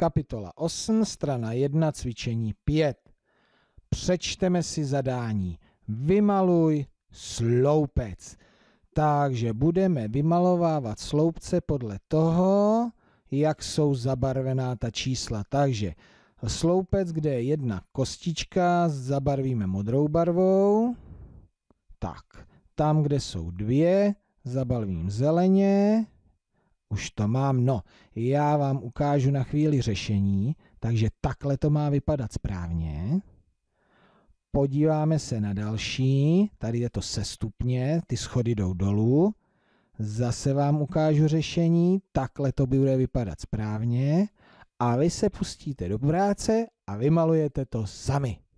Kapitola 8, strana 1, cvičení 5. Přečteme si zadání. Vymaluj sloupec. Takže budeme vymalovávat sloupce podle toho, jak jsou zabarvená ta čísla. Takže sloupec, kde je jedna kostička, zabarvíme modrou barvou. Tak, tam, kde jsou dvě, zabarvím zeleně. Už to mám, no, já vám ukážu na chvíli řešení, takže takhle to má vypadat správně. Podíváme se na další, tady je to sestupně, ty schody jdou dolů. Zase vám ukážu řešení, takhle to bude vypadat správně. A vy se pustíte do práce a vymalujete to sami.